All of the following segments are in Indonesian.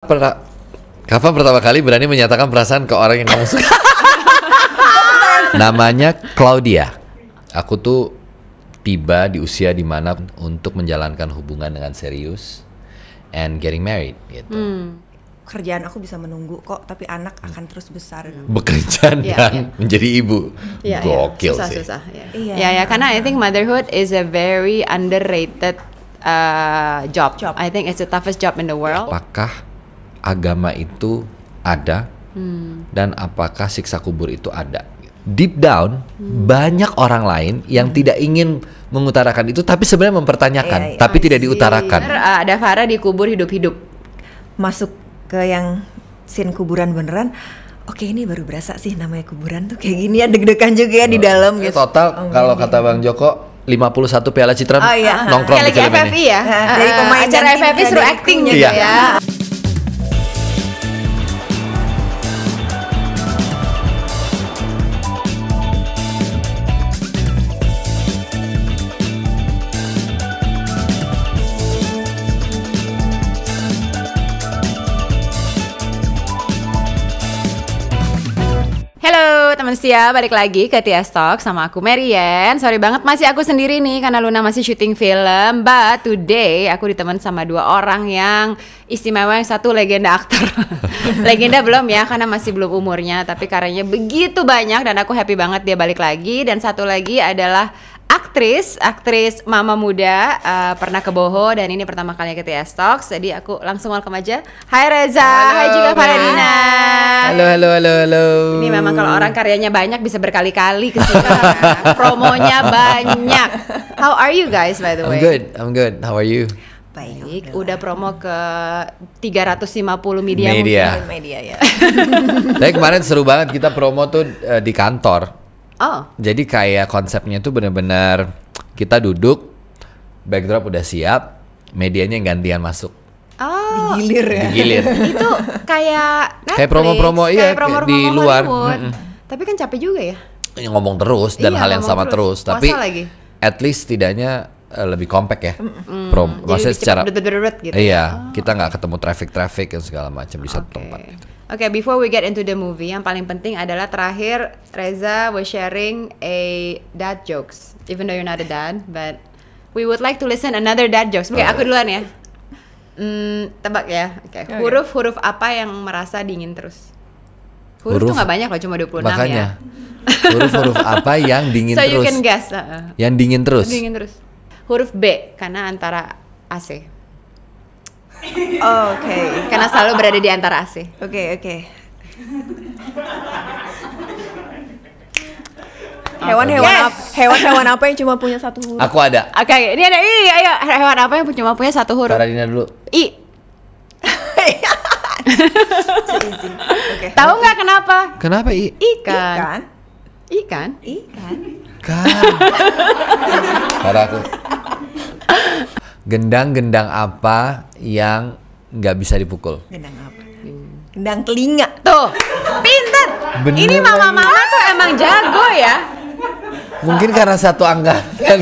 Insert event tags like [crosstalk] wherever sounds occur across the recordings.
Pernah, kapan pertama kali berani menyatakan perasaan ke orang yang kamu suka? Namanya Claudia. Aku tuh tiba di usia dimana untuk menjalankan hubungan dengan serius and getting married gitu. Hmm. Kerjaan aku bisa menunggu kok, tapi anak akan terus besar. Bekerja dan yeah, yeah. menjadi ibu. Yeah, iya. Gokil yeah. Susah, sih. Susah, ya. Yeah. Yeah, yeah, karena I think motherhood is a very underrated uh, job. job. I think it's the toughest job in the world. Apakah agama itu ada hmm. dan apakah siksa kubur itu ada. Deep down, hmm. banyak orang lain yang hmm. tidak ingin mengutarakan itu, tapi sebenarnya mempertanyakan, yeah, yeah. tapi oh, tidak iya. diutarakan. Ah, ada Farah di kubur hidup-hidup, masuk ke yang sin kuburan beneran oke ini baru berasa sih namanya kuburan tuh kayak gini ya deg-degan juga ya di oh, dalam eh, gitu. Total oh, kalau kata Bang Joko 51 Piala Citra oh, iya. nongkrong kayak di film ini. ya. Uh, dari ah, pemain acara FFI seru actingnya gitu iya. ya. ya. manusia, balik lagi ke Tia Talk sama aku Marian Sorry banget masih aku sendiri nih karena Luna masih syuting film But today aku ditemen sama dua orang yang istimewa yang satu legenda aktor [laughs] Legenda belum ya karena masih belum umurnya tapi karyanya begitu banyak dan aku happy banget dia balik lagi Dan satu lagi adalah aktris, aktris mama muda uh, pernah ke Boho dan ini pertama kalinya ke TS Talks. Jadi aku langsung welcome aja. Hai Reza, halo, hai juga Farina. Halo, halo, halo, halo. Ini memang kalau orang karyanya banyak bisa berkali-kali ke sini. Kan? Promonya banyak. How are you guys by the way? I'm good. I'm good. How are you? Baik, udah promo ke 350 media media, mungkin. media ya. [laughs] Tapi kemarin seru banget kita promo tuh uh, di kantor Oh. Jadi kayak konsepnya tuh bener-bener kita duduk, backdrop udah siap, medianya yang gantian masuk. Oh, digilir ya. Digilir. [laughs] itu kayak Netflix, kayak promo-promo iya kayak promo -promo di luar. Mm Tapi kan capek juga ya. Ngomong terus dan iya, hal yang sama terus, terus. tapi lagi. at least tidaknya Eh, lebih kompak ya. Mm, Pro, jadi maksudnya secara ber gitu. Ya? Iya, oh, kita nggak okay. ketemu traffic-traffic dan segala macam di satu okay. tempat. Gitu. Oke, okay, before we get into the movie, yang paling penting adalah terakhir Reza was sharing a dad jokes, even though you're not a dad, but we would like to listen another dad jokes. Oke, okay, aku duluan ya. Hmm, tebak ya. Oke, ya, okay. huruf-huruf apa yang merasa dingin terus? Huruf, huruf tuh nggak banyak loh, cuma 26 ya. makanya, ya. Huruf-huruf apa yang [laughs] dingin so terus? So you can guess. -uh. Yang dingin terus. Dingin terus huruf B karena antara AC. Oh, oke. Okay. Karena selalu berada di antara AC. Oke, okay, oke. Okay. Hewan-hewan yes. apa? Hewan-hewan apa yang cuma punya satu huruf? Aku ada. Oke, okay, ini ada. I, ayo iya. hewan apa yang cuma punya satu huruf? Karadina dulu. I. [laughs] okay. Tahu nggak kenapa? Kenapa I? Ikan. Ikan. Ikan. Bukan. Karena [laughs] aku. Gendang-gendang apa yang nggak bisa dipukul? Gendang apa? Gendang telinga. Tuh, pinter. Bener Ini mama-mama tuh emang jago ya. Mungkin karena satu angka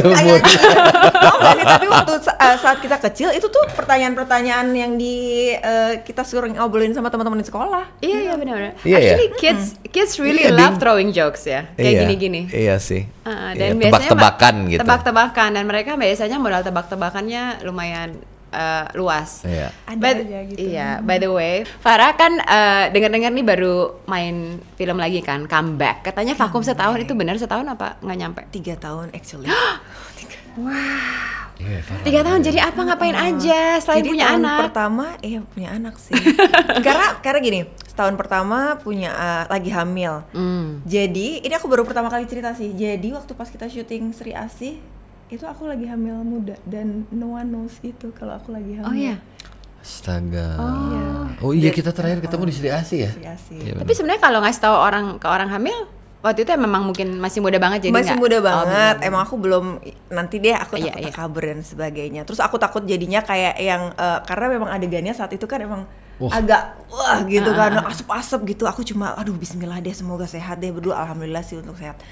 umur. [laughs] Iya, iya. tapi waktu uh, saat kita kecil itu tuh pertanyaan-pertanyaan yang di uh, kita suruh ngobrolin sama teman-teman di sekolah. Iya, iya benar benar. Iya, yeah, Actually kids hmm. kids really yeah, love throwing jokes ya. Kayak gini-gini. Iya sih. Uh, dan yeah, tebak-tebakan gitu. Tebak-tebakan dan mereka biasanya modal tebak-tebakannya lumayan uh, luas. Iya. Ada But, aja gitu. Iya, by the way, hmm. Farah kan uh, dengar-dengar nih baru main film lagi kan, comeback. Katanya vakum comeback. setahun itu benar setahun apa nggak nyampe? Tiga tahun actually. [gasps] Tiga. Wow. Yeah, iya, tiga tahun jadi apa ngapain uh, aja selain jadi punya tahun anak pertama eh, punya anak sih [laughs] karena karena gini setahun pertama punya uh, lagi hamil mm. jadi ini aku baru pertama kali cerita sih jadi waktu pas kita syuting Sri Asih itu aku lagi hamil muda dan no one knows itu kalau aku lagi oh, hamil. Oh iya. Astaga. Oh iya. Oh iya kita iya. terakhir ketemu di Sri Asi ya. Sri Asih. Iya, Tapi sebenarnya kalau ngasih tahu orang ke orang hamil waktu itu ya emang mungkin masih muda banget jadi masih gak, muda oh, banget oh, emang aku belum nanti deh aku iya, takut iya, kabur dan sebagainya terus aku takut jadinya kayak yang uh, karena memang adegannya saat itu kan emang oh. agak wah gitu uh, kan ah. asap-asap gitu aku cuma aduh bismillah deh semoga sehat deh berdua alhamdulillah sih untuk sehat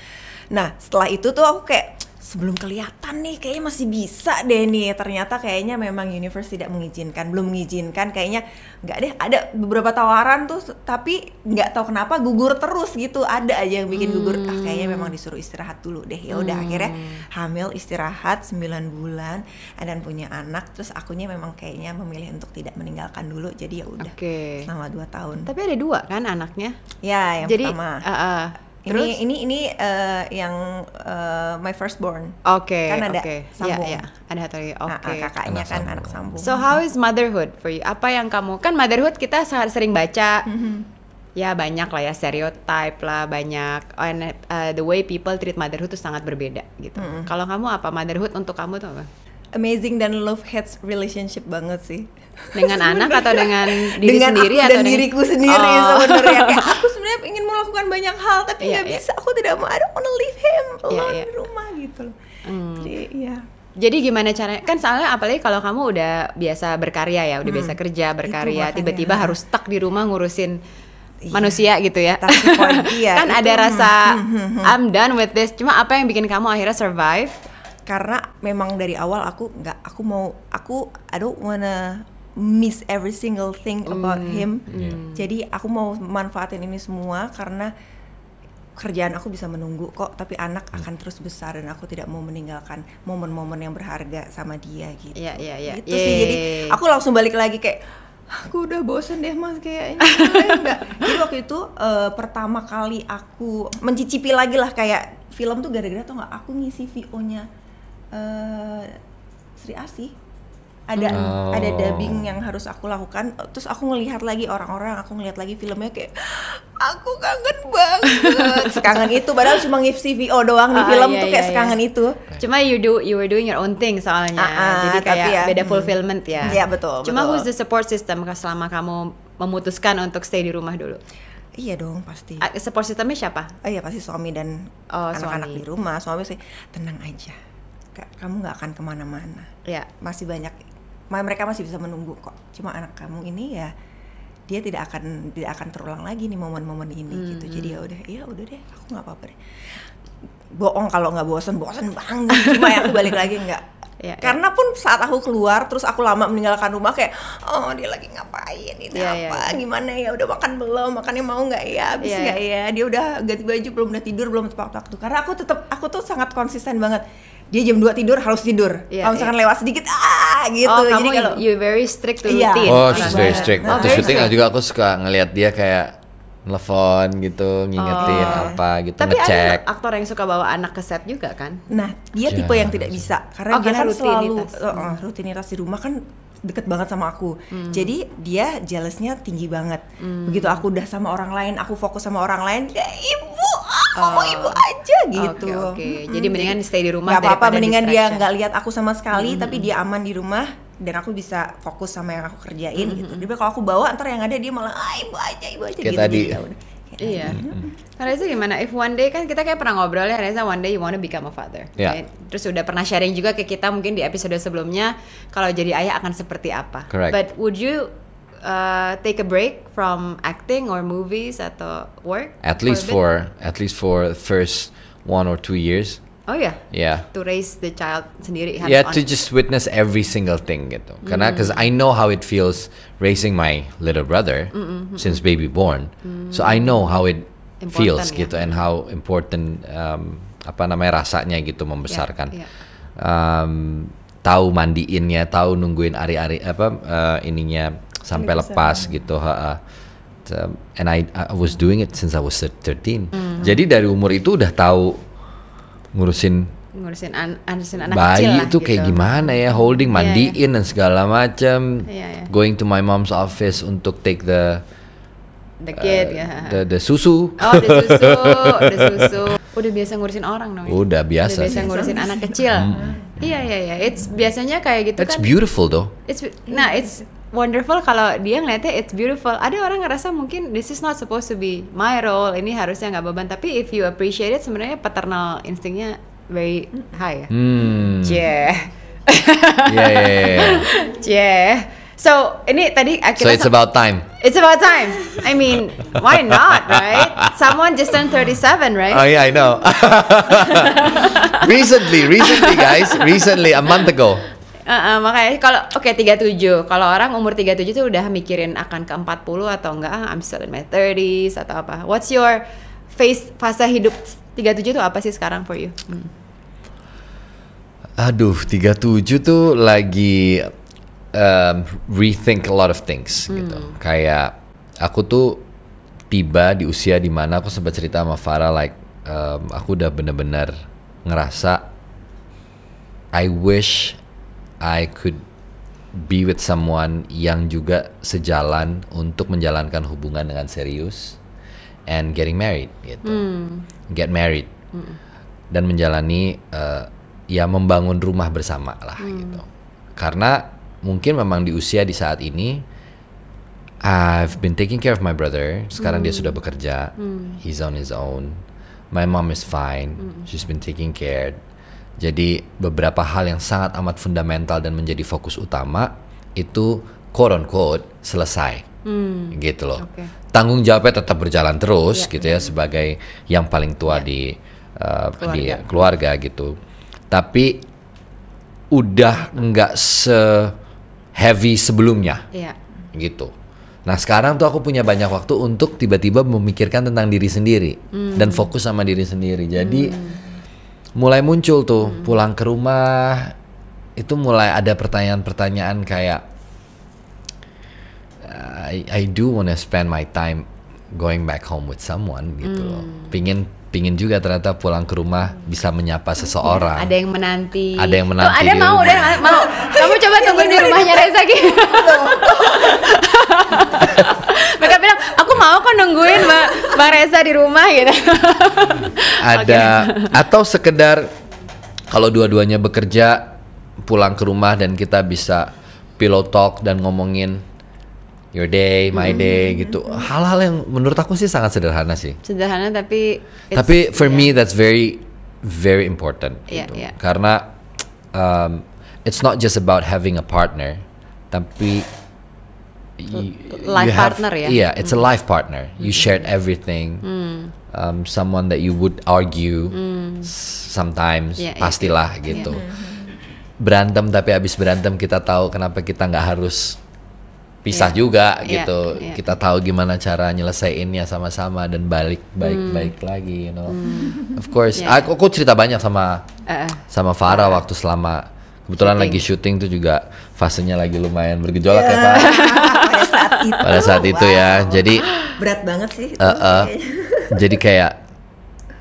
nah setelah itu tuh aku kayak sebelum kelihatan nih kayaknya masih bisa deh nih ternyata kayaknya memang universe tidak mengizinkan belum mengizinkan kayaknya nggak deh ada beberapa tawaran tuh tapi nggak tahu kenapa gugur terus gitu ada aja yang bikin hmm. gugur ah hmm. kayaknya memang disuruh istirahat dulu deh ya udah hmm. akhirnya hamil istirahat 9 bulan dan punya anak terus akunya memang kayaknya memilih untuk tidak meninggalkan dulu jadi ya udah okay. selama dua tahun tapi ada dua kan anaknya ya yang jadi, pertama uh, uh Terus? Ini ini ini uh, eh, yang uh, my first born. Oke. Okay, kan ada okay. sambung. Yeah, yeah. Ada Hattori. Ah, ah, oke. Okay. Nah, kakaknya anak kan sambung. anak sambung. So how is motherhood for you? Apa yang kamu kan motherhood kita sering baca. mm Ya banyak lah ya stereotype lah banyak and uh, the way people treat motherhood itu sangat berbeda gitu. Kalau kamu apa motherhood untuk kamu tuh apa? amazing dan love hate relationship banget sih dengan [laughs] anak atau dengan diri dengan sendiri atau dan dengan... diriku sendiri oh. sebenarnya [laughs] aku sebenarnya ingin melakukan banyak hal tapi iya, nggak yeah, yeah. bisa aku tidak mau I don't wanna leave him iya, alone yeah, yeah. di rumah gitu loh mm. jadi ya jadi gimana caranya? Kan soalnya apalagi kalau kamu udah biasa berkarya ya, udah hmm. biasa kerja, berkarya, tiba-tiba harus stuck di rumah ngurusin iya. manusia gitu ya. Tapi [laughs] iya, kan ada rasa hmm, hmm, hmm, hmm. I'm done with this. Cuma apa yang bikin kamu akhirnya survive? karena memang dari awal aku nggak aku mau aku I don't wanna miss every single thing about mm. him mm. jadi aku mau manfaatin ini semua karena kerjaan aku bisa menunggu kok tapi anak mm. akan terus besar dan aku tidak mau meninggalkan momen-momen yang berharga sama dia gitu. Iya iya iya. Itu sih jadi aku langsung balik lagi kayak aku udah bosen deh mas kayaknya enggak. [laughs] jadi waktu itu uh, pertama kali aku mencicipi lagi lah kayak film tuh gara-gara tuh nggak aku ngisi VO-nya uh, Sri Asih ada oh. ada dubbing yang harus aku lakukan terus aku ngelihat lagi orang-orang aku ngelihat lagi filmnya kayak aku kangen banget [laughs] sekangen itu padahal cuma ngif CVO doang di ah, film iya, tuh kayak iya, iya. sekangen iya. itu cuma you do you were doing your own thing soalnya ah, ah, jadi kayak ya, beda hmm. fulfillment hmm. ya ya betul cuma betul. who's the support system selama kamu memutuskan untuk stay di rumah dulu Iya dong pasti. Ah, support systemnya siapa? Oh, iya pasti suami dan oh, anak-anak oh, di rumah. Suami sih tenang aja kamu nggak akan kemana-mana ya masih banyak mereka masih bisa menunggu kok cuma anak kamu ini ya dia tidak akan tidak akan terulang lagi nih momen-momen ini gitu. -hmm. gitu jadi ya udah ya udah deh aku nggak apa-apa deh bohong kalau nggak bosen bosen banget cuma ya aku balik lagi nggak ya, ya. karena ya. pun saat aku keluar terus aku lama meninggalkan rumah kayak oh dia lagi ngapain ini ya, ya apa ya. gimana ya udah makan belum makannya mau nggak ya habis ya, nggak ya, ya. ya dia udah ganti baju belum udah tidur belum tepat waktu karena aku tetap aku tuh sangat konsisten banget dia jam 2 tidur harus tidur. Yeah, kalau misalkan yeah. lewat sedikit ah gitu. Oh, kamu Jadi kalau you very strict to yeah. routine. Oh, she's very strict. Oh, Waktu syuting strict. juga aku suka ngelihat dia kayak nelfon gitu, ngingetin oh. apa gitu, Tapi ngecek. ada aktor yang suka bawa anak ke set juga kan? Nah, dia iya. tipe yang tidak bisa karena oh, dia kan rutin selalu Uh, rutinitas di rumah kan deket banget sama aku mm. jadi dia jealousnya tinggi banget mm. begitu aku udah sama orang lain aku fokus sama orang lain ya ibu aku ah, oh. mau ibu aja gitu okay, okay. jadi hmm. mendingan stay di rumah Gak apa-apa mendingan dia nggak lihat aku sama sekali mm tapi dia aman di rumah dan aku bisa fokus sama yang aku kerjain mm -hmm. gitu. Tapi kalau aku bawa ntar yang ada dia malah ah ibu aja ibu aja Kayak gitu. Tadi. Jadi, ya Iya. Mm-hmm. Reza gimana? If one day kan kita kayak pernah ngobrol ya Reza, one day you wanna become a father. Yeah. Right? Terus udah pernah sharing juga ke kita mungkin di episode sebelumnya kalau jadi ayah akan seperti apa. Correct. But would you uh, take a break from acting or movies atau work? At least for, for at least for the first one or two years. Oh ya. Yeah. yeah. To raise the child sendiri. Hands yeah, on. to just witness every single thing gitu. Mm. Karena hmm. cause I know how it feels raising my little brother mm -hmm. since baby born, mm. so I know how it important, feels yeah. gitu and how important um, apa namanya rasanya gitu membesarkan. Yeah, yeah. Um, tahu mandiinnya, tahu nungguin ari-ari apa uh, ininya sampai lepas gitu. Ha -ha. and I, I was doing it since I was 13. Mm. Jadi dari umur itu udah tahu ngurusin ngurusin an ngurusin anak bayi kecil lah, itu gitu. kayak gimana ya holding iya, iya. mandiin yeah, yeah. dan segala macam yeah, yeah. going to my mom's office untuk take the the kid uh, yeah. the, the susu oh the susu [laughs] the susu udah biasa ngurusin orang namanya udah biasa udah biasa sih. ngurusin anak kecil iya iya iya it's biasanya kayak gitu it's kan it's beautiful though it's nah it's wonderful kalau dia ngeliatnya it's beautiful ada orang ngerasa mungkin this is not supposed to be my role ini harusnya nggak beban tapi if you appreciate it sebenarnya paternal instingnya very high ya hmm. yeah yeah, yeah, yeah. yeah. [laughs] So ini tadi akhirnya. So it's about time. It's about time. I mean, why not, right? Someone just turned 37, right? Oh yeah, I know. [laughs] recently, recently, guys, recently, a month ago. Uh, uh, makanya kalau oke okay, 37. Kalau orang umur 37 tuh udah mikirin akan ke 40 atau enggak ah, I'm still in my 30s atau apa. What's your face fase hidup 37 tuh apa sih sekarang for you? Hmm. Aduh, 37 tuh lagi um, rethink a lot of things hmm. gitu. Kayak aku tuh tiba di usia dimana aku sempat cerita sama Farah like um, aku udah bener-bener ngerasa I wish I could be with someone yang juga sejalan untuk menjalankan hubungan dengan serius and getting married gitu. Mm. Get married. Mm. Dan menjalani uh, ya membangun rumah bersama lah mm. gitu. Karena mungkin memang di usia di saat ini I've been taking care of my brother. Sekarang mm. dia hmm. sudah bekerja. Mm. He's on his own. My mom is fine. Mm. She's been taking care jadi beberapa hal yang sangat amat fundamental dan menjadi fokus utama itu quote on quote selesai. Hmm. Gitu loh. Okay. Tanggung jawabnya tetap berjalan terus yeah. gitu ya sebagai yang paling tua yeah. di uh, keluarga. di keluarga gitu. Tapi udah nggak se heavy sebelumnya. Yeah. Gitu. Nah sekarang tuh aku punya banyak waktu untuk tiba-tiba memikirkan tentang diri sendiri hmm. dan fokus sama diri sendiri. Jadi hmm mulai muncul tuh hmm. pulang ke rumah itu mulai ada pertanyaan-pertanyaan kayak I, I do wanna spend my time going back home with someone gitu loh hmm. pingin pingin juga ternyata pulang ke rumah bisa menyapa hmm, seseorang. Ada yang menanti. Ada yang menanti. Tuh, ada mau, mau. Kamu coba tunggu di rumahnya Reza gitu. [laughs] mau kok nungguin Mbak Bang Reza di rumah gitu. Ada okay. atau sekedar kalau dua-duanya bekerja pulang ke rumah dan kita bisa pillow talk dan ngomongin your day, my mm. day gitu. Hal-hal yang menurut aku sih sangat sederhana sih. Sederhana tapi Tapi for yeah. me ya. that's very very important yeah, gitu. Yeah. Karena um, it's not just about having a partner, tapi you, life you have, partner ya. Yeah, it's mm. a life partner. You mm. shared everything. Mm. Um, someone that you would argue mm. sometimes yeah, pastilah yeah. gitu. Yeah. Berantem tapi abis berantem kita tahu kenapa kita nggak harus pisah yeah. juga yeah. gitu. Yeah. Kita tahu gimana cara nyelesainnya sama-sama dan balik baik-baik mm. lagi, you know. Mm. Of course, yeah. aku, aku cerita banyak sama uh, sama Farah uh. waktu selama Kebetulan shooting. lagi syuting tuh juga fasenya lagi lumayan bergejolak yeah. ya Pak. [laughs] Pada saat itu. Pada saat itu ya. wow. ya. Jadi berat banget sih. Uh, uh, [laughs] jadi kayak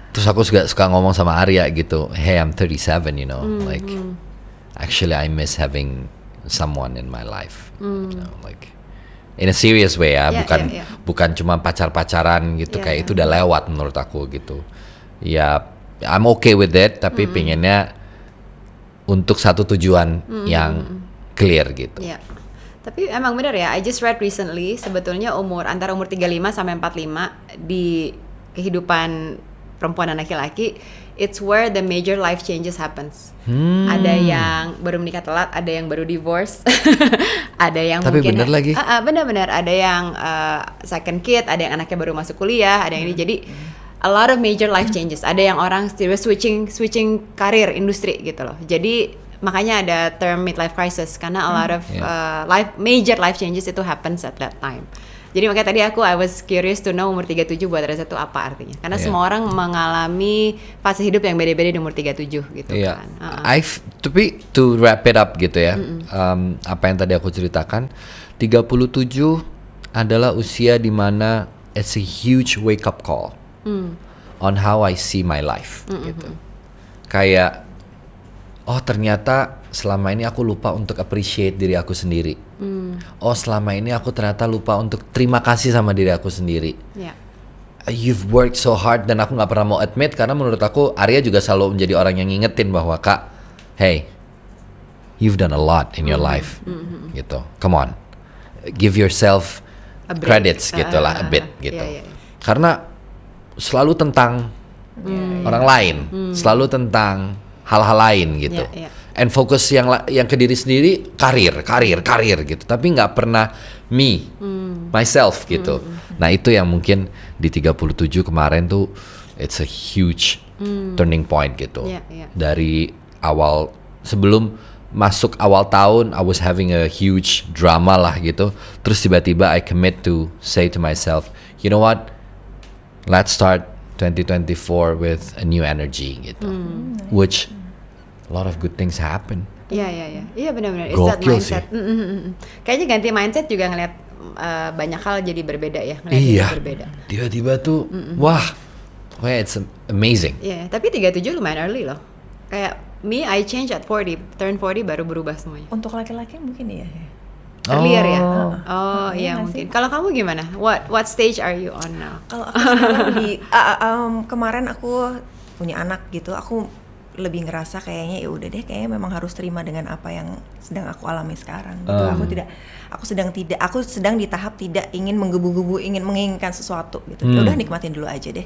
terus aku suka suka ngomong sama Arya gitu, "Hey, I'm 37, you know. Mm -hmm. Like hmm. actually I miss having someone in my life." Mm. You know, like in a serious way ya, yeah, bukan yeah, yeah. bukan cuma pacar-pacaran gitu yeah, kayak yeah. itu udah lewat menurut aku gitu. Ya, I'm okay with it, tapi mm -hmm. pengennya untuk satu tujuan hmm. yang clear gitu. Yeah. Tapi emang bener ya, I just read recently sebetulnya umur antara umur 35 sampai 45 di kehidupan perempuan dan laki-laki it's where the major life changes happens. Hmm. Ada yang baru menikah telat, ada yang baru divorce. [laughs] ada yang Tapi mungkin bener lagi. Uh, uh, bener ada yang uh, second kid, ada yang anaknya baru masuk kuliah, ada yang ini hmm. jadi hmm a lot of major life changes. Ada yang orang switching switching karir industri gitu loh. Jadi makanya ada term midlife crisis karena a lot hmm. of uh, life major life changes itu happens at that time. Jadi makanya tadi aku I was curious to know umur 37 buat Reza itu apa artinya. Karena yeah. semua orang mengalami fase hidup yang beda-beda di umur 37 gitu yeah. kan. Uh -uh. I've, tapi to wrap it up gitu ya. Mm -mm. Um, apa yang tadi aku ceritakan 37 adalah usia di mana it's a huge wake up call mm. on how I see my life -hmm. gitu. Kayak oh ternyata selama ini aku lupa untuk appreciate diri aku sendiri. Mm. Oh selama ini aku ternyata lupa untuk terima kasih sama diri aku sendiri. Yeah. You've worked so hard dan aku nggak pernah mau admit karena menurut aku Arya juga selalu menjadi orang yang ngingetin bahwa kak, hey, you've done a lot in your mm-hmm. life, mm -hmm. gitu. Come on, give yourself a credits gitulah uh, a ah, bit gitu. Yeah, yeah. Ya. Karena selalu tentang hmm. orang lain, hmm. selalu tentang hal-hal lain gitu. Yeah, yeah. And fokus yang yang ke diri sendiri karir, karir, karir gitu. Tapi nggak pernah me, hmm. myself gitu. Hmm. hmm, hmm. Nah, itu yang mungkin di 37 kemarin tuh it's a huge hmm. turning point gitu. Yeah, yeah. Dari awal sebelum masuk awal tahun I was having a huge drama lah gitu. Terus tiba-tiba I commit to say to myself, you know what? let's start 2024 with a new energy gitu. Mm. Which a lot of good things happen. Iya iya iya. Iya benar-benar. Gokil mindset. sih. Mm, mm, mm, Kayaknya ganti mindset juga ngeliat uh, banyak hal jadi berbeda ya. Ngeliat iya. Berbeda. Tiba-tiba tuh mm -mm. wah, wah it's amazing. Iya, yeah, tapi 37 lumayan early loh. Kayak me I change at 40, turn 40 baru berubah semuanya. Untuk laki-laki mungkin iya ya earlier ya oh, oh iya, iya mungkin kalau kamu gimana what what stage are you on now kalau aku di uh, [laughs] um, kemarin aku punya anak gitu aku lebih ngerasa kayaknya ya udah deh kayaknya memang harus terima dengan apa yang sedang aku alami sekarang gitu. Um. Aku tidak aku sedang tidak aku sedang di tahap tidak ingin menggebu-gebu ingin menginginkan sesuatu gitu. Ya hmm. Udah nikmatin dulu aja deh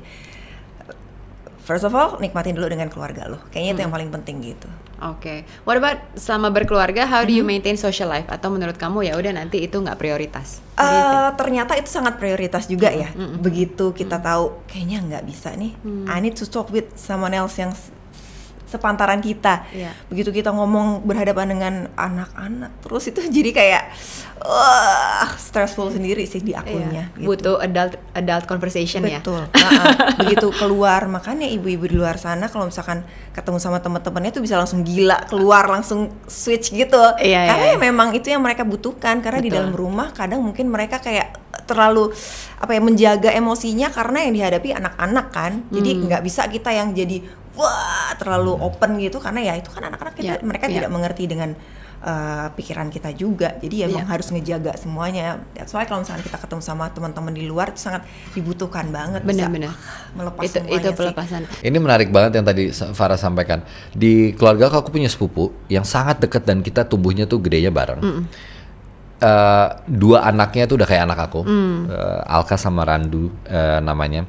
first of all nikmatin dulu dengan keluarga lo kayaknya hmm. itu yang hmm. paling penting gitu oke okay. what about selama berkeluarga how do you hmm. maintain social life atau menurut kamu ya udah nanti itu nggak prioritas uh, ternyata itu sangat prioritas juga hmm, ya -hmm. begitu kita -hmm. tahu kayaknya nggak bisa nih mm -hmm. I need to talk with someone else yang sepantaran kita. Yeah. Begitu kita ngomong berhadapan dengan anak-anak, terus itu [laughs] jadi kayak uh, stressful sendiri sih di iya. akunnya. Yeah. Gitu. Butuh adult adult conversation Betul. ya. Betul. [laughs] begitu keluar makanya ibu-ibu di luar sana kalau misalkan ketemu sama teman-temannya tuh bisa langsung gila keluar langsung switch gitu. Yeah, iya, karena yeah. ya memang itu yang mereka butuhkan karena Betul. di dalam rumah kadang mungkin mereka kayak terlalu apa ya menjaga emosinya karena yang dihadapi anak-anak kan. Jadi hmm. nggak hmm. bisa kita yang jadi wah terlalu open gitu karena ya itu kan anak-anak kita yeah. mereka yeah. tidak mengerti dengan uh, pikiran kita juga. Jadi ya yeah. harus ngejaga semuanya. why kalau misalnya kita ketemu sama teman-teman di luar itu sangat dibutuhkan banget. Benar-benar ah, melepas itu, semuanya itu pelepasan. Sih. Ini menarik banget yang tadi Farah sampaikan. Di keluarga aku, punya sepupu yang sangat dekat dan kita tumbuhnya tuh gedenya bareng. Mm Uh, dua anaknya tuh udah kayak anak aku, mm. uh, Alka sama Randu uh, namanya.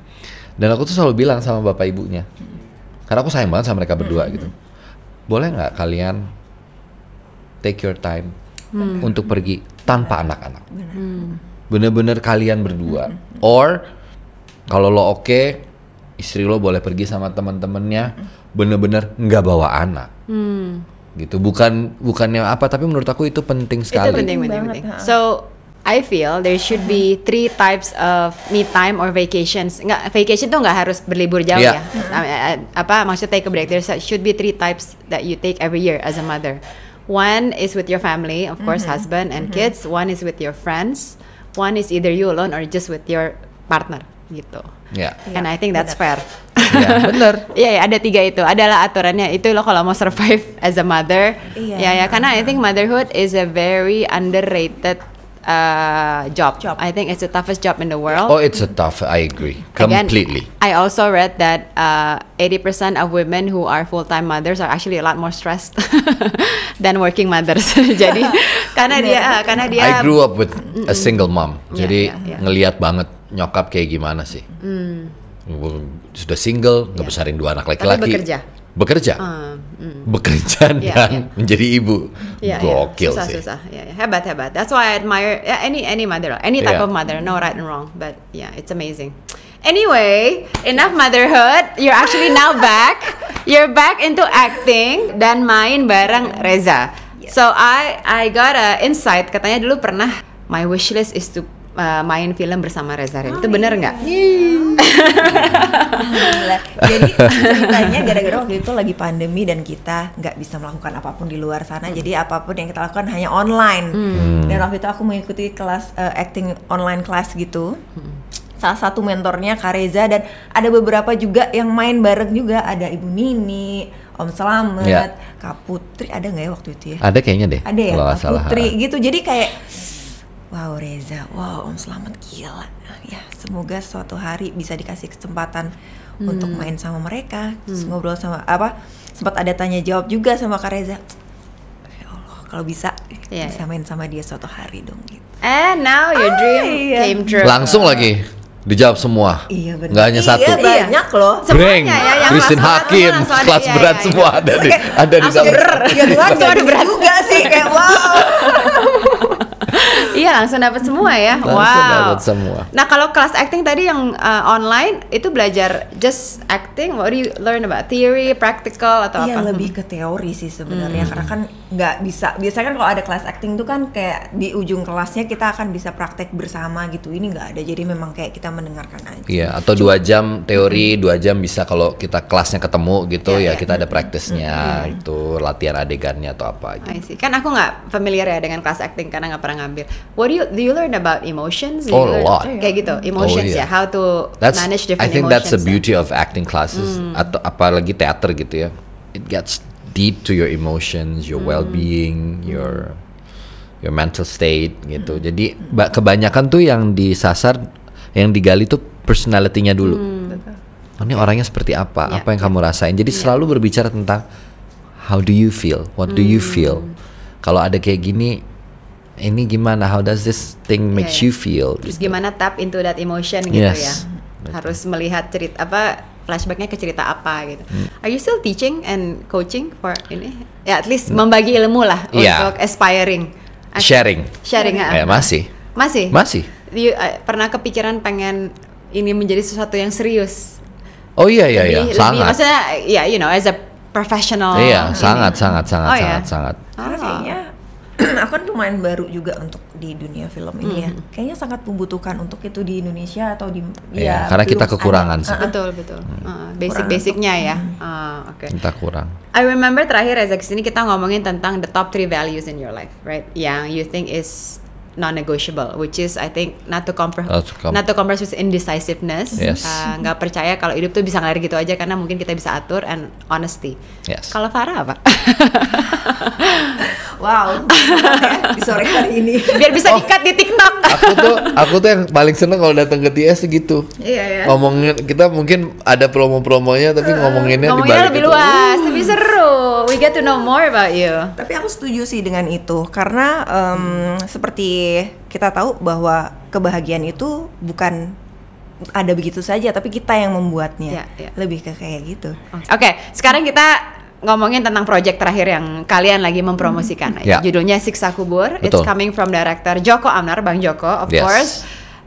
Dan aku tuh selalu bilang sama bapak ibunya, karena aku sayang banget sama mereka berdua hmm. gitu mm-hmm. boleh nggak kalian take your time hmm. untuk pergi tanpa anak-anak hmm. bener-bener kalian berdua hmm. or kalau lo oke okay, istri lo boleh pergi sama teman-temannya mm-hmm. bener-bener nggak bawa anak hmm. gitu bukan bukannya apa tapi menurut aku itu penting sekali itu penting, penting, penting. so I feel there should be three types of me time or vacations. Nggak, vacation tuh nggak harus berlibur jauh yeah. ya. Mm -hmm. Apa maksud take a break? There should be three types that you take every year as a mother. One is with your family, of course, mm -hmm. husband and mm -hmm. kids. One is with your friends. One is either you alone or just with your partner gitu. Yeah. And I think that's fair. Yeah, [laughs] bener. Iya, yeah, yeah, ada tiga itu. Adalah aturannya. Itu lo kalau mau survive as a mother. Iya. Yeah. Ya, yeah, yeah, karena I think motherhood is a very underrated uh, job. job. I think it's the toughest job in the world. Oh, it's a tough. I agree completely. Again, I also read that uh, eighty uh, percent of women who are full time mothers are actually a lot more stressed [laughs] than working mothers. [laughs] Jadi [laughs] karena dia uh, karena dia. I grew up with a single mom. Yeah, Jadi yeah, yeah, ngelihat banget nyokap kayak gimana sih. Mm. Sudah single, ngebesarin dua anak laki-laki. Tapi bekerja bekerja, ah, mm. bekerja [laughs] ya, dan yeah. menjadi ibu. Yeah, ya. Gokil yeah. susah, sih. Susah, yeah, ya. hebat hebat. That's why I admire any any mother, any type yeah. of mother. No right and wrong, but yeah, it's amazing. Anyway, enough motherhood. You're actually now [laughs] back. You're back into acting dan main bareng Reza. So I I got a insight. Katanya dulu pernah my wish list is to Eh, main film bersama Reza Ren. Oh, itu ah, benar iya. nggak? Iya. jadi ceritanya gara-gara waktu itu lagi pandemi dan kita nggak bisa melakukan apapun di luar sana. Hmm. Jadi apapun yang kita lakukan hanya online. Hmm. Dan waktu itu aku mengikuti kelas uh, acting online kelas gitu. Hmm. Salah satu mentornya Kak Reza dan ada beberapa juga yang main bareng juga ada Ibu Nini, Om Selamat, ya. Kak Putri ada nggak ya waktu itu ya? Ada kayaknya deh. Ada ya Kak salah. Putri gitu. Jadi kayak Wow Reza, wow Om Selamat gila. Ya semoga suatu hari bisa dikasih kesempatan hmm. untuk main sama mereka, terus hmm. ngobrol sama apa. Sempat ada tanya jawab juga sama Kak Reza. Ya Allah, kalau bisa yeah. bisa iya. main sama dia suatu hari dong gitu. Eh, now your ah, dream oh, iya. came true. Langsung lagi dijawab semua. Iya benar. Gak hanya iya, satu. Iya, banyak loh. Breng, ya, yang Christine Hakim, kelas iya, berat iya, semua iya. ada di ada di sana. langsung ada berat juga sih kayak wow iya langsung dapat semua ya. Langsung wow. dapat semua. Nah kalau kelas acting tadi yang uh, online itu belajar just acting, what do you learn about theory, practical atau iya, apa? Iya lebih ke teori sih sebenarnya hmm. karena kan nggak bisa. Biasanya kan kalau ada kelas acting tuh kan kayak di ujung kelasnya kita akan bisa praktek bersama gitu. Ini nggak ada jadi memang kayak kita mendengarkan aja. Iya atau dua jam teori, dua jam bisa kalau kita kelasnya ketemu gitu iya, ya, ya, yeah. kita ada praktisnya hmm. itu latihan adegannya atau apa gitu. Kan aku nggak familiar ya dengan kelas acting karena nggak pernah ngambil what do you do you learn about emotions? oh, learn, a lot. Kayak gitu, oh, emotions oh, iya. yeah. ya, how to that's, manage different I think emotions, that's the ya. beauty of acting classes mm. atau apalagi teater gitu ya. It gets deep to your emotions, your mm. well-being, hmm. your your mental state gitu. Mm. Jadi kebanyakan tuh yang disasar, yang digali tuh personalitinya dulu. Mm. Oh, ini orangnya seperti apa? Yeah. Apa yang ya. kamu rasain? Jadi yeah. selalu berbicara tentang how do you feel? What do you hmm. feel? Kalau ada kayak gini, ini gimana how does this thing iya, makes iya. you feel terus gitu. gimana tap into that emotion gitu yes. ya harus melihat cerita apa flashbacknya ke cerita apa gitu hmm. are you still teaching and coaching for ini ya at least membagi ilmu lah yeah. untuk aspiring sharing sharing ya, yeah, ya, masih masih masih you, uh, pernah kepikiran pengen ini menjadi sesuatu yang serius oh iya iya lebih, iya lebih, maksudnya ya yeah, you know as a professional iya sangat, sangat sangat oh, sangat iya? sangat sangat oh. [clears throat] aku kan lumayan baru juga untuk di dunia film ini mm. ya. Mm-hmm. Kayaknya sangat membutuhkan untuk itu di Indonesia atau di yeah, ya karena kita kekurangan sih. Uh, betul betul. Uh, Basic-basicnya ya. Uh, Oke. Okay. Kita kurang. I remember terakhir Reza kesini kita ngomongin tentang the top three values in your life, right? Yang you think is non-negotiable, which is I think not to compromise, not to, compromise with indecisiveness. Yes. Ah, nggak uh, percaya kalau hidup tuh bisa ngalir gitu aja karena mungkin kita bisa atur and honesty. Yes. Kalau Farah apa? [laughs] wow, di sore hari ini. Biar bisa oh, dikat di TikTok. aku tuh, aku tuh yang paling seneng kalau datang ke TS gitu. Iya yeah, Yeah. Ngomongin kita mungkin ada promo-promonya tapi ngomonginnya, ngomonginnya di balik lebih itu. luas, lebih seru we get to know more about you. Tapi aku setuju sih dengan itu karena um, hmm. seperti kita tahu bahwa kebahagiaan itu bukan ada begitu saja tapi kita yang membuatnya. Yeah, yeah. Lebih ke kayak gitu. Oke, okay. sekarang kita ngomongin tentang proyek terakhir yang kalian lagi mempromosikan. Hmm. Ya. Yeah. Judulnya Siksa Kubur. Betul. It's coming from director Joko Amnar, Bang Joko, of yes. course.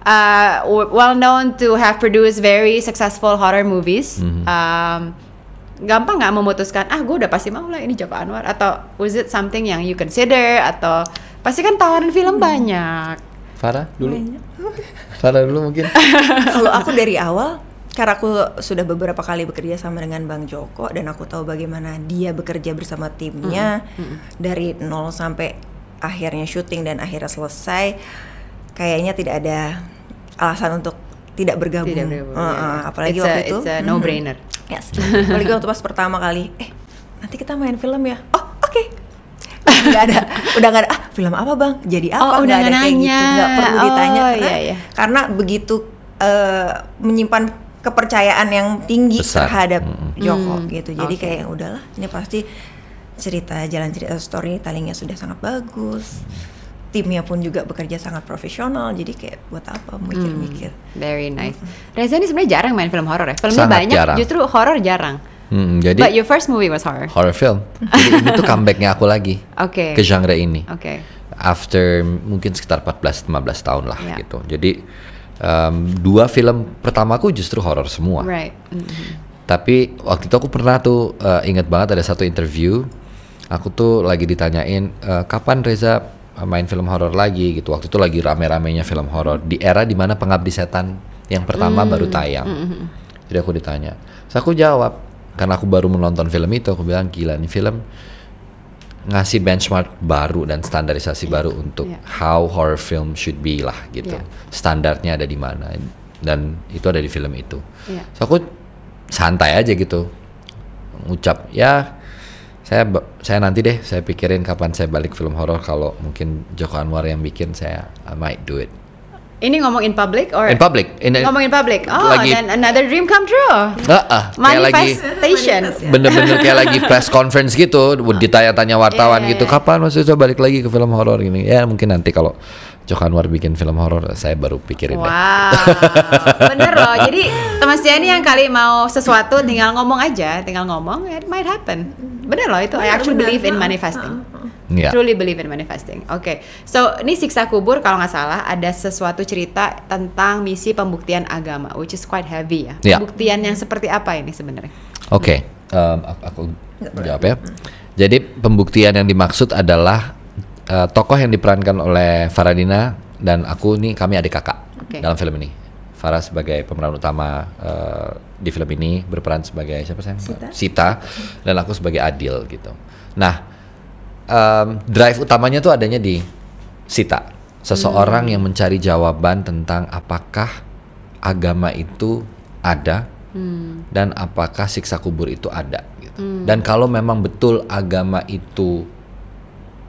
Uh, well known to have produced very successful horror movies. Mm -hmm gampang nggak memutuskan ah gue udah pasti mau lah ini Joko Anwar atau was it something yang you consider atau pasti kan tawaran film hmm. banyak Farah dulu [laughs] Farah dulu mungkin [laughs] kalau aku dari awal karena aku sudah beberapa kali bekerja sama dengan Bang Joko dan aku tahu bagaimana dia bekerja bersama timnya mm -hmm. dari nol sampai akhirnya syuting dan akhirnya selesai kayaknya tidak ada alasan untuk tidak bergabung. Tidak bergabung uh, uh, apalagi it's waktu a, itu. It's a no brainer. Hmm, yes. apalagi waktu pas pertama kali, eh nanti kita main film ya. Oh, oke. Okay. nggak ada udah nggak ada ah film apa bang jadi apa oh, udah nggak ada nanya. kayak gitu nggak perlu oh, ditanya karena, iya, iya. karena begitu uh, menyimpan kepercayaan yang tinggi Besar. terhadap mm. Joko hmm. gitu jadi okay. kayak udahlah ini pasti cerita jalan cerita story talingnya sudah sangat bagus timnya pun juga bekerja sangat profesional jadi kayak buat apa mikir-mikir hmm, very nice Reza ini sebenarnya jarang main film horor ya filmnya sangat banyak jarang. justru horor jarang Hmm, jadi But your first movie was horror. Horror film. [laughs] jadi ini tuh comebacknya aku lagi. Okay. Ke genre ini. Okay. After mungkin sekitar 14 15 tahun lah yeah. gitu. Jadi um, dua film pertamaku justru horror semua. Right. Mm -hmm. Tapi waktu itu aku pernah tuh uh, ingat banget ada satu interview aku tuh lagi ditanyain uh, kapan Reza main film horor lagi gitu. Waktu itu lagi rame-ramenya film horor di era dimana Pengabdi Setan yang pertama mm. baru tayang. Mm -hmm. Jadi aku ditanya, terus aku jawab karena aku baru menonton film itu aku bilang gila nih film ngasih benchmark baru dan standarisasi yeah. baru untuk yeah. how horror film should be lah gitu. Yeah. Standarnya ada di mana dan itu ada di film itu. Yeah. So aku santai aja gitu ngucap ya saya saya nanti deh saya pikirin kapan saya balik film horor kalau mungkin Joko Anwar yang bikin saya I might do it. Ini ngomong in public or in public? In, ngomong in public. Oh, lagi, then another dream come true. Heeh. Uh, uh, Manifestation. Bener-bener kayak lagi [laughs] press conference gitu, ditanya-tanya wartawan yeah. gitu, kapan maksudnya saya balik lagi ke film horor gini? Ya mungkin nanti kalau Jok Anwar bikin film horor, saya baru pikirin wow. [laughs] bener loh. Jadi teman Jani yang kali mau sesuatu tinggal ngomong aja, tinggal ngomong, ya, it might happen. Bener loh itu. Bener, I iya, actually bener. believe in manifesting. Yeah. Iya. Truly believe in manifesting. Oke, okay. so ini siksa kubur kalau nggak salah ada sesuatu cerita tentang misi pembuktian agama, which is quite heavy ya. Yeah. Pembuktian yang seperti apa ini sebenarnya? Oke, okay. um, aku jawab ya. Jadi pembuktian yang dimaksud adalah uh, tokoh yang diperankan oleh Faradina dan aku ini kami adik kakak okay. dalam film ini. Farah sebagai pemeran utama uh, di film ini berperan sebagai siapa saya? Sita. Sita dan aku sebagai Adil gitu. Nah, um, drive utamanya tuh adanya di Sita, seseorang hmm. yang mencari jawaban tentang apakah agama itu ada hmm. dan apakah siksa kubur itu ada gitu. Hmm. Dan kalau memang betul agama itu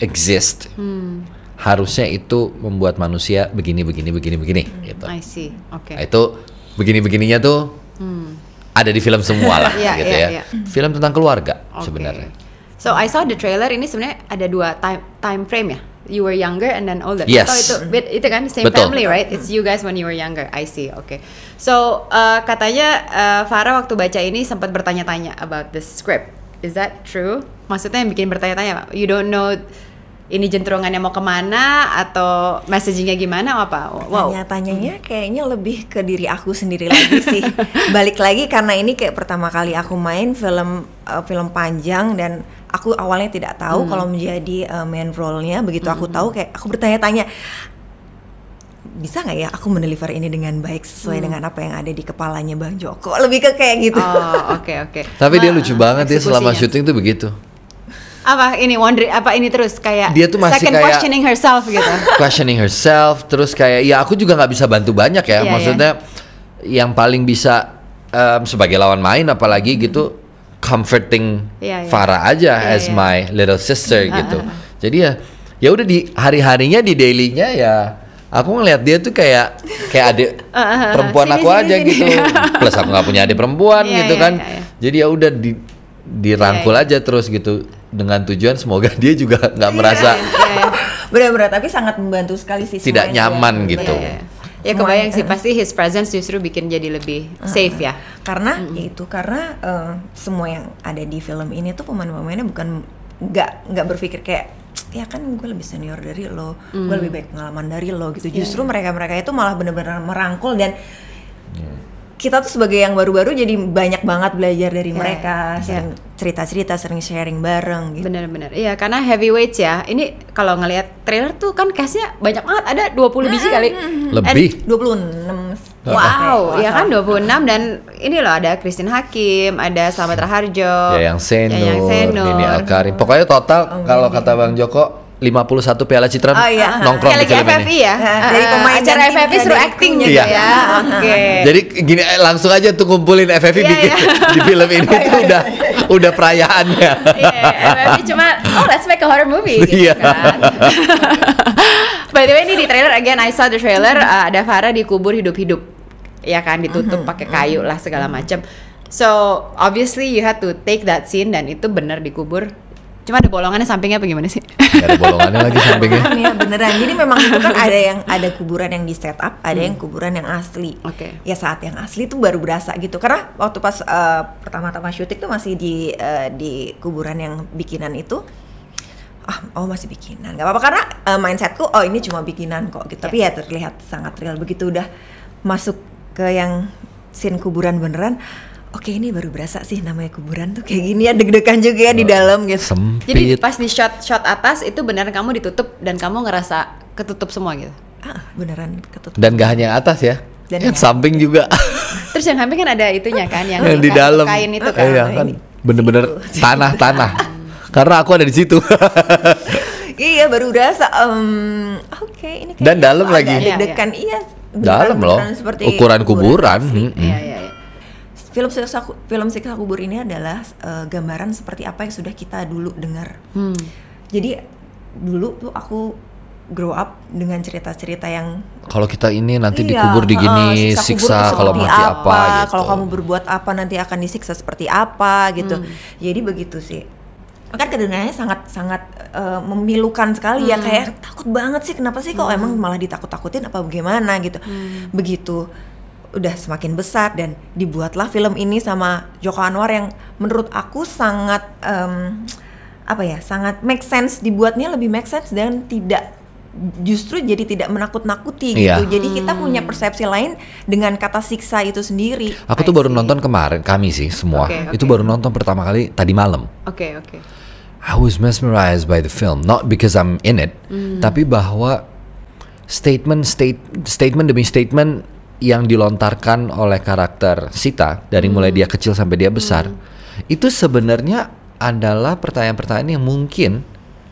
exist. Hmm. Harusnya itu membuat manusia begini begini begini begini hmm. gitu. I see. Oke. Okay. Nah, itu begini-begininya tuh hmm. ada di film semua lah [laughs] yeah, gitu yeah, ya. Yeah. Film tentang keluarga okay. sebenarnya. So I saw the trailer ini sebenarnya ada dua time time frame ya. You were younger and then older. Yes. Atau itu itu kan same Betul. family right? It's you guys when you were younger. I see. Oke. Okay. So uh, katanya uh, Farah waktu baca ini sempat bertanya-tanya about the script. Is that true? maksudnya yang bikin bertanya-tanya you don't know ini jentrungannya mau kemana atau messagingnya gimana apa? Wow. Tanya-tanyanya hmm. kayaknya lebih ke diri aku sendiri lagi sih. [laughs] Balik lagi karena ini kayak pertama kali aku main film uh, film panjang dan aku awalnya tidak tahu hmm. kalau menjadi uh, main role-nya. Begitu hmm. aku tahu kayak aku bertanya-tanya bisa nggak ya aku mendeliver ini dengan baik sesuai hmm. dengan apa yang ada di kepalanya Bang Joko lebih ke kayak gitu. Oh oke okay, oke. Okay. Tapi nah, dia lucu banget ya selama syuting tuh begitu apa ini wonder apa ini terus kayak dia tuh masih second kayak questioning herself gitu [laughs] questioning herself terus kayak ya aku juga nggak bisa bantu banyak ya yeah, iya. maksudnya yeah. yang paling bisa um, sebagai lawan main apalagi mm -hmm. gitu comforting yeah, yeah. Farah aja yeah, as yeah. my little sister -hmm. gitu jadi ya ya udah di hari harinya di dailynya ya aku ngeliat dia tuh kayak kayak adik [laughs] uh, uh, uh, perempuan sini, aku sini, aja sini. gitu [laughs] plus aku nggak punya adik perempuan yeah, gitu yeah, kan yeah, yeah. jadi ya udah di dirangkul yeah, yeah. aja terus gitu dengan tujuan semoga [laughs] dia juga nggak iya, merasa iya. benar-benar tapi sangat membantu sekali sih tidak nyaman iya. gitu ya, ya. kebayang sih pasti his presence justru bikin jadi lebih ah, safe ya karena mm itu karena uh, semua yang ada di film ini tuh pemain-pemainnya bukan nggak nggak berpikir kayak ya kan gue lebih senior dari lo mm. gue lebih baik pengalaman dari lo gitu justru mereka-mereka yeah. itu malah bener-bener merangkul dan kita tuh sebagai yang baru-baru jadi banyak banget belajar dari yeah, mereka iya. sering cerita-cerita sering sharing bareng gitu bener-bener iya karena heavyweight ya ini kalau ngelihat trailer tuh kan cashnya banyak banget ada 20 biji kali lebih eh, And 26 Wow, ya kan 26 dan ini loh ada Christine Hakim, ada Slamet Raharjo, yang Senur, yang Senur. Ini Alkarim. Pokoknya total oh, kalau kata Bang Joko 51 Piala Citra oh, iya. nongkrong Kayak di film FFI ini. ya. Dari pemain acara FFI seru acting juga iya. Gitu ya. Oke. Okay. Jadi gini eh, langsung aja tuh kumpulin FFI yeah, bikin yeah. [laughs] di film ini oh, tuh udah iya. udah perayaannya. Iya, yeah, FFI cuma oh let's make a horror movie gitu yeah. kan. [laughs] By the way ini di trailer again I saw the trailer uh, ada Farah dikubur hidup-hidup. Ya kan ditutup ah. pakai kayu lah segala macam. So obviously you had to take that scene dan itu benar dikubur Cuma ada bolongannya sampingnya apa gimana sih? Gak ada bolongannya lagi sampingnya. [laughs] Iya beneran. Jadi memang itu kan ada yang ada kuburan yang di up, ada hmm. yang kuburan yang asli. Oke. Okay. Ya saat yang asli tuh baru berasa gitu. Karena waktu pas uh, pertama-tama syuting tuh masih di uh, di kuburan yang bikinan itu ah oh masih bikinan gak apa-apa karena uh, mindsetku oh ini cuma bikinan kok gitu yeah. tapi ya. ya terlihat sangat real begitu udah masuk ke yang scene kuburan beneran oke okay, ini baru berasa sih namanya kuburan tuh kayak gini ya deg-degan juga ya oh, di dalam gitu. Sempit. Jadi pas di shot shot atas itu beneran kamu ditutup dan kamu ngerasa ketutup semua gitu. Ah, beneran ketutup. Dan gak hanya atas ya. Dan yang samping juga. [laughs] Terus yang samping kan ada itunya kan yang, yang di dalam kain itu ah, kan. Iya, ah, kan bener-bener tanah-tanah. Karena aku ada di situ. [laughs] iya baru berasa um, oke okay, ini dan dalam lagi deg-degan iya, iya. dalam loh ukuran kuburan, kuburan. -hmm. iya, iya, iya film siksa film siksa kubur ini adalah uh, gambaran seperti apa yang sudah kita dulu dengar. Hmm. Jadi dulu tuh aku grow up dengan cerita-cerita yang kalau kita ini nanti iya, dikubur di gini uh, siksa, siksa kalau mati apa, apa gitu. kalau kamu berbuat apa nanti akan disiksa seperti apa gitu. Hmm. Jadi begitu sih. Kan kedengarannya sangat sangat uh, memilukan sekali ya, hmm. ya kayak takut banget sih kenapa sih kok hmm. emang malah ditakut-takutin apa bagaimana gitu. Hmm. Begitu udah semakin besar dan dibuatlah film ini sama Joko Anwar yang menurut aku sangat um, apa ya sangat make sense dibuatnya lebih make sense dan tidak justru jadi tidak menakut-nakuti iya. gitu. Jadi kita hmm. punya persepsi lain dengan kata siksa itu sendiri. Aku tuh baru gitu. nonton kemarin kami sih semua. Okay, okay. Itu baru nonton pertama kali tadi malam. Oke, okay, oke. Okay. I was mesmerized by the film not because I'm in it, mm. tapi bahwa statement state statement demi statement yang dilontarkan oleh karakter Sita dari mulai hmm. dia kecil sampai dia besar hmm. itu sebenarnya adalah pertanyaan-pertanyaan yang mungkin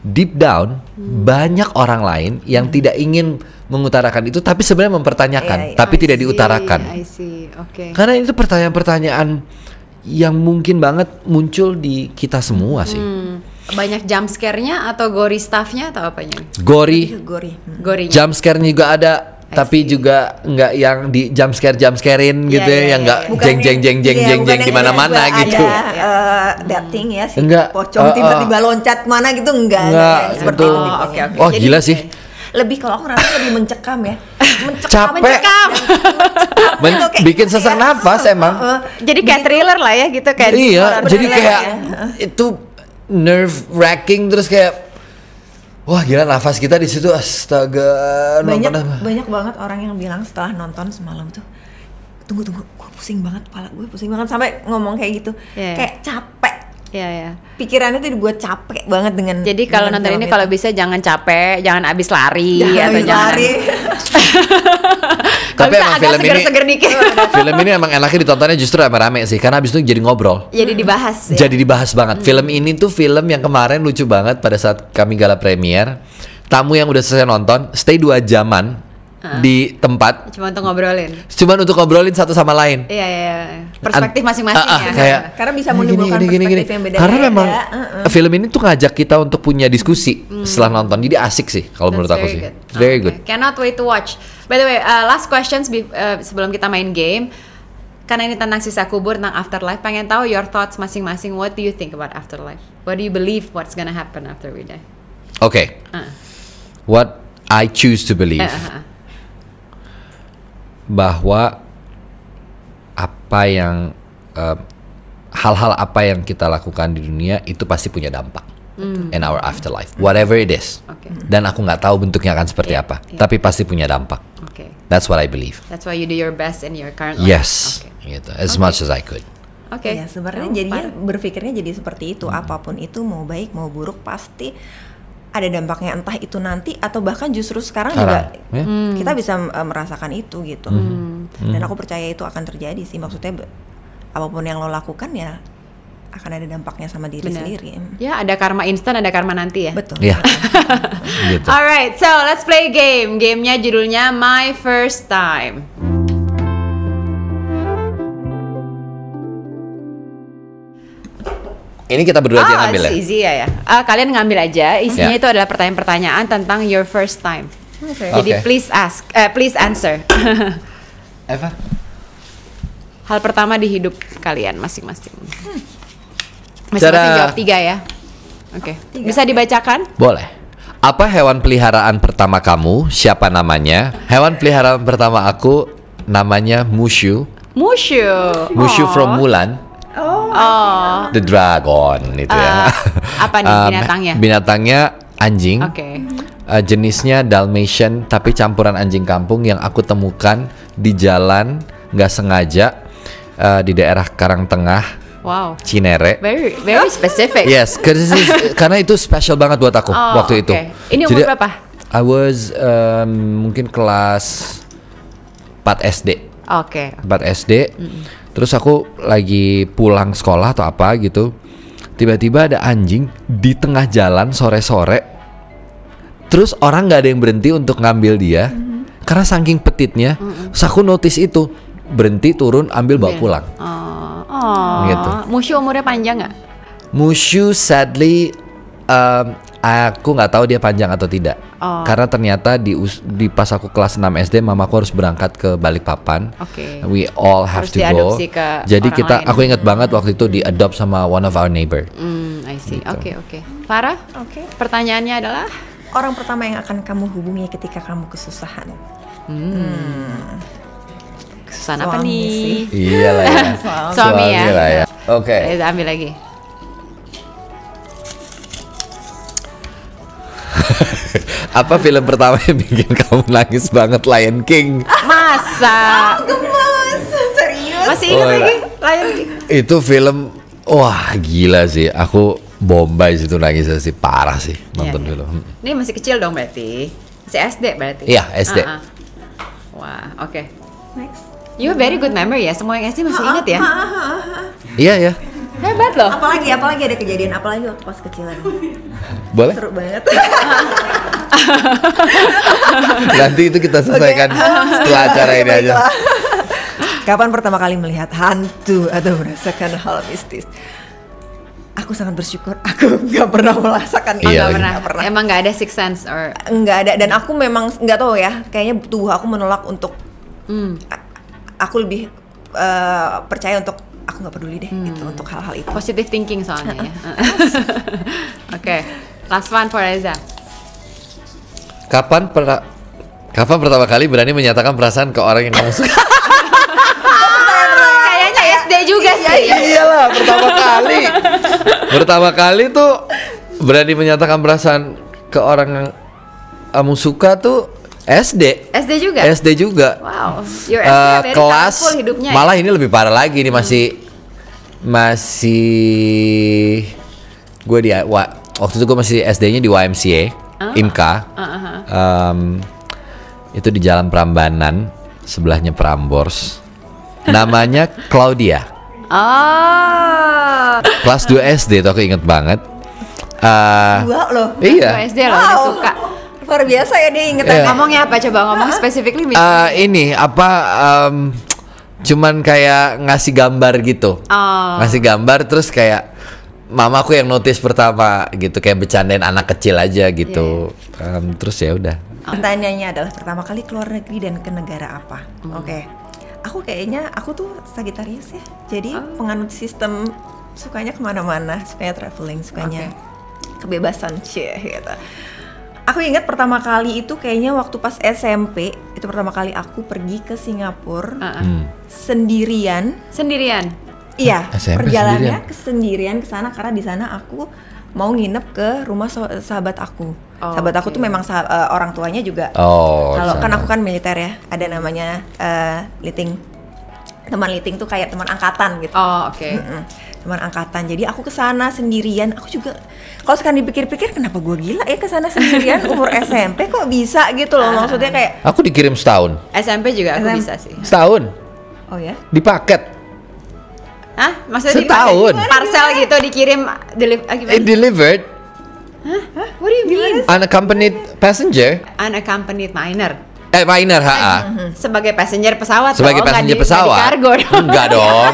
deep down hmm. banyak orang lain yang hmm. tidak ingin mengutarakan itu tapi sebenarnya mempertanyakan yeah, tapi I tidak see, diutarakan. I see. Okay. Karena itu pertanyaan-pertanyaan yang mungkin banget muncul di kita semua sih. Hmm. Banyak jump scare-nya atau gory stuff-nya atau apanya? Gory. Gory. Gory. Hmm. Jump scare-nya juga ada tapi juga nggak yang di jump scare jump scarein iya, gitu yeah, ya, yeah, yang iya, nggak iya. jeng, jeng jeng jeng jeng jeng di mana-mana gitu. Ada, uh, eh, dating ya sih. Enggak. Pocong eh, tiba-tiba eh. loncat mana gitu enggak. Enggak. seperti itu. Oh, okay, okay. oh gila sih. Lebih kalau aku rasa lebih mencekam ya. [laughs] Mencekam, capek mencekam. Men bikin gitu ya. sesak nafas emang. jadi kayak thriller lah ya gitu kayak. Iya, jadi kayak ya. itu nerve wracking terus kayak Wah gila nafas kita di situ astaga. Banyak nonton. banyak banget orang yang bilang setelah nonton semalam tuh tunggu tunggu gue pusing banget kepala gue pusing banget sampai ngomong kayak gitu yeah. kayak capek Iya ya. Pikirannya tuh dibuat capek banget dengan. Jadi kalau nonton ini kalau bisa jangan capek, jangan abis lari jangan atau abis jangan. Lari. [laughs] Tapi emang film seger -seger ini dikit. [laughs] film ini emang enaknya ditontonnya justru rame-rame sih karena abis itu jadi ngobrol. Jadi dibahas. Ya? Jadi dibahas banget. Hmm. Film ini tuh film yang kemarin lucu banget pada saat kami gala premier. Tamu yang udah selesai nonton stay dua jaman Ah. di tempat cuma untuk ngobrolin cuma untuk ngobrolin satu sama lain iya iya, iya. perspektif masing-masing uh, uh, ya kayak, karena bisa menimbulkan gini, gini, perspektif gini. yang beda karena memang uh, uh. film ini tuh ngajak kita untuk punya diskusi hmm. setelah nonton jadi asik sih kalau menurut aku sih good. very okay. good cannot wait to watch by the way uh, last questions uh, sebelum kita main game karena ini tentang sisa kubur tentang afterlife pengen tahu your thoughts masing-masing what do you think about afterlife what do you believe what's gonna happen after we die okay uh. what I choose to believe uh, -huh. Uh bahwa apa yang hal eh, hal-hal apa yang kita lakukan di dunia itu pasti punya dampak mm. in our afterlife, whatever it is. Okay. Dan aku nggak tahu bentuknya akan seperti yeah, apa, yeah. tapi pasti punya dampak. Okay. That's what I believe. That's why you do your best in your current life. Yes, okay. gitu, as okay. much as I could. Oke. Okay. Ya sebenarnya oh, jadinya berpikirnya jadi seperti itu, hmm. apapun itu mau baik mau buruk pasti ada dampaknya entah itu nanti atau bahkan justru sekarang, sekarang juga ya? Hmm. kita bisa uh, merasakan itu gitu hmm. hmm. Hmm. dan aku percaya itu akan terjadi sih maksudnya apapun yang lo lakukan ya akan ada dampaknya sama diri Bener. sendiri ya ada karma instan ada karma nanti ya betul yeah. [laughs] gitu. alright so let's play game gamenya judulnya my first time Ini kita berdua oh, aja ah, ngambil ya. Easy ya ya. Uh, kalian ngambil aja. Isinya yeah. itu adalah pertanyaan-pertanyaan tentang your first time. Okay. Jadi okay. please ask, uh, please answer. [laughs] Eva. Hal pertama di hidup kalian masing-masing. Hmm. Masing-masing Cara... jawab tiga ya. Oke. Okay. Ah, Bisa dibacakan? Boleh. Apa hewan peliharaan pertama kamu? Siapa namanya? Hewan peliharaan pertama aku namanya Mushu. Mushu. Mushu Aww. from Mulan. Oh. oh. The dragon itu uh, ya. Eh, apa nih [laughs] eh, binatangnya? binatangnya anjing. Oke. Okay. Uh, eh, jenisnya Dalmatian tapi campuran anjing kampung yang aku temukan di jalan nggak sengaja uh, di daerah Karangtengah Wow. Cinere. Very very oh. specific. Yes, [laughs] karena itu special banget buat aku oh, waktu itu. okay. itu. Ini umur Jadi, berapa? I was um, mungkin kelas 4 SD. Oke. Okay. 4 SD. Mm -mm. Terus aku lagi pulang sekolah atau apa gitu. Tiba-tiba ada anjing di tengah jalan sore-sore. Terus orang nggak ada yang berhenti untuk ngambil dia. Mm -hmm. Karena saking petitnya, mm -hmm. terus aku notice itu berhenti turun ambil bawa iya. pulang. Oh, gitu. oh. gitu. Musyu umurnya panjang nggak? Musyu sadly um, Aku nggak tahu dia panjang atau tidak. Oh. Karena ternyata di di pas aku kelas 6 SD aku harus berangkat ke Balikpapan. Okay. We all have harus to go. Jadi kita lain. aku ingat banget waktu itu diadopt sama one of our neighbor. Hmm, I see. Oke, gitu. oke. Okay, okay. Farah? Oke. Okay. Pertanyaannya adalah orang pertama yang akan kamu hubungi ketika kamu kesusahan. Hmm. hmm. Kesusahan suami apa nih? Iya lah ya. suami, [laughs] suami ya. ya. Oke. Okay. Eh, ambil lagi. Apa film pertama yang bikin kamu nangis banget Lion King? Masa? Oh, gemes. Serius? Masih oh, ingat oh, lagi Lion King? Itu film wah gila sih. Aku Bombay situ nangisnya sih parah sih iya, nonton iya. film. Hmm. Ini masih kecil dong berarti. Masih SD berarti. Iya, ah, SD. Uh ah. -uh. Wah, oke. Okay. Next. You have very good memory ya. Semua yang SD masih ingat ya? Iya, ya. Hebat loh. Apalagi apalagi ada kejadian apalagi waktu pas kecilan. Boleh? Seru banget. [laughs] Nanti itu kita selesaikan okay. setelah acara ini aja. Kapan pertama kali melihat hantu atau merasakan hal mistis? Aku sangat bersyukur aku nggak pernah merasakan itu. Iya gak pernah. Gak pernah. Emang nggak ada six sense or nggak ada dan aku memang nggak tahu ya kayaknya tubuh aku menolak untuk hmm. aku lebih uh, percaya untuk aku nggak peduli deh hmm. gitu untuk hal-hal itu positive thinking soalnya ya [laughs] [laughs] oke okay. last one for Reza kapan pernah kapan pertama kali berani menyatakan perasaan ke orang yang kamu suka kayaknya SD juga iya, sih iya iyalah pertama kali pertama kali tuh berani menyatakan perasaan ke orang yang kamu suka tuh SD. SD juga. SD juga. Wow. SD uh, eh, kan kelas hidupnya. Ya? Malah ini lebih parah lagi nih masih hmm. masih gue di wa, waktu itu gue masih SD-nya di YMCA, -huh. Ah, IMKA. Uh -huh. um, itu di Jalan Prambanan, sebelahnya Prambors. Namanya [laughs] Claudia. Oh. Kelas 2 SD tuh aku inget banget. Uh, dua loh. Iya. 2 SD loh, wow. suka luar biasa ya dia ingetan yeah. Ya. ngomongnya apa coba ngomong spesifik uh, ah, ini apa um, cuman kayak ngasih gambar gitu oh. ngasih gambar terus kayak mama aku yang notice pertama gitu kayak bercandain anak kecil aja gitu yeah. Iya. um, terus ya udah oh. pertanyaannya adalah pertama kali keluar negeri dan ke negara apa hmm. oke okay. aku kayaknya aku tuh Sagitarius ya jadi oh. penganut sistem sukanya kemana-mana sukanya traveling sukanya okay. kebebasan sih gitu aku ingat pertama kali itu kayaknya waktu pas SMP itu pertama kali aku pergi ke Singapura uh -uh. sendirian sendirian iya SMP perjalanannya sendirian ke sana karena di sana aku mau nginep ke rumah so sahabat aku oh, sahabat okay. aku tuh memang uh, orang tuanya juga oh, kalau kan aku kan militer ya ada namanya uh, liting teman liting tuh kayak teman angkatan gitu oh oke okay. mm -mm teman angkatan jadi aku kesana sendirian aku juga kalau sekarang dipikir-pikir kenapa gue gila ya kesana sendirian [laughs] umur SMP kok bisa gitu loh maksudnya ah. kayak aku dikirim setahun SMP juga aku SMP. bisa sih setahun oh ya di paket Hah? Maksudnya setahun dipakai, parcel gitu dikirim deliver eh, ah, delivered Hah? What do you mean? Unaccompanied passenger? Unaccompanied minor Eh minor, ha. Sebagai passenger pesawat. Sebagai passenger pesawat. Di cargo Enggak [laughs] dong.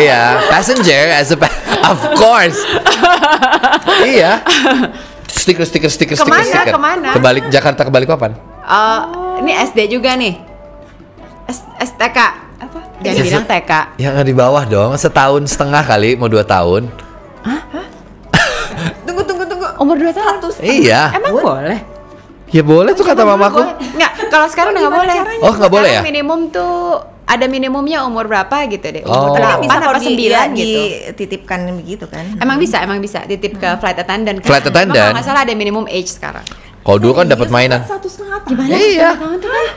iya, passenger as a pa of course. iya. Stiker stiker stiker stiker kemana, stiker. Kemana? Kebalik Jakarta kebalik papan. Uh, oh, ini SD juga nih. S STK apa? Jangan iya. bilang TK. Yang di bawah dong, setahun setengah kali mau dua tahun. Hah? tunggu tunggu tunggu. Umur dua tahun. Iya. Emang boleh? Ya boleh tuh kata mamaku. Enggak, kalau sekarang udah nggak boleh. Oh nggak boleh ya? Minimum tuh ada minimumnya umur berapa gitu deh. Umur oh. 8 bisa apa 9 gitu. Dititipkan begitu kan. Emang hmm. bisa, emang bisa titip ke hmm. flight attendant kan. Flight attendant. Emang salah ada minimum age sekarang. Kalau dulu kan iya, dapat mainan. Satu setengah tahun. Gimana? Iya.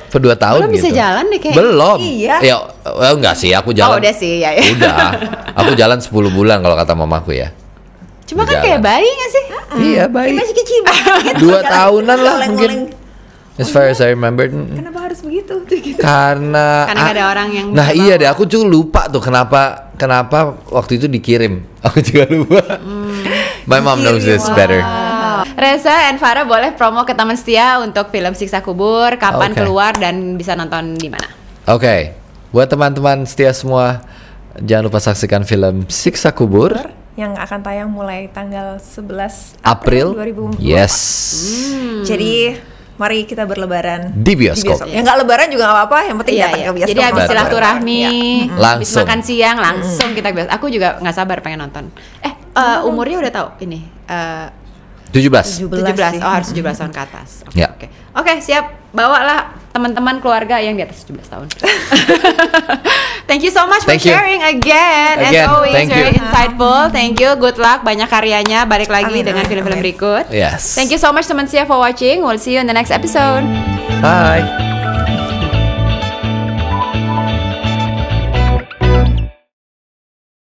Per dua tahun gitu. Belum bisa gitu. jalan deh kayak. Belum. Iya. Ya, eh, enggak sih, aku jalan. Oh, udah sih, ya. ya. Udah. [laughs] Aku jalan sepuluh bulan kalau kata mamaku ya. Cuma kan kayak bayi gak sih? Mm. Iya baik. Masih kecil banget. [laughs] Gitu. Dua tahunan lah mungkin. As far as I remember. Hmm. Kenapa harus begitu? [laughs] Gitu. Karena karena ada orang yang Nah, iya deh, aku juga lupa tuh kenapa kenapa waktu itu dikirim. [laughs] Aku juga lupa. Hmm. My mom knows this iya, iya. better. Reza and Farah boleh promo ke Taman setia untuk film Siksa Kubur, kapan okay. keluar dan bisa nonton di mana? Oke. Okay. Buat teman-teman setia semua, jangan lupa saksikan film Siksa Kubur yang akan tayang mulai tanggal 11 April, April 2024. Yes. Hmm. Jadi mari kita berlebaran di bioskop. Di bioskop. Ya nggak lebaran juga nggak apa-apa, yang penting iya, datang iya. ke bioskop. Jadi habis silaturahmi, ya. langsung habis makan siang langsung hmm. kita bioskop. Aku juga nggak sabar pengen nonton. Eh, uh, umurnya udah tahu ini. Uh, 17. 17. 17. Oh, harus 17 tahun ke atas. Oke. Okay, ya. Oke, okay. okay, siap. Bawalah teman-teman keluarga yang di atas tujuh belas tahun. [laughs] Thank you so much Thank for you. sharing again. again. As always Thank very you. insightful. Thank you. Good luck banyak karyanya. Balik lagi amin, dengan film-film berikut. Yes. Thank you so much teman teman for watching. We'll see you in the next episode. Bye.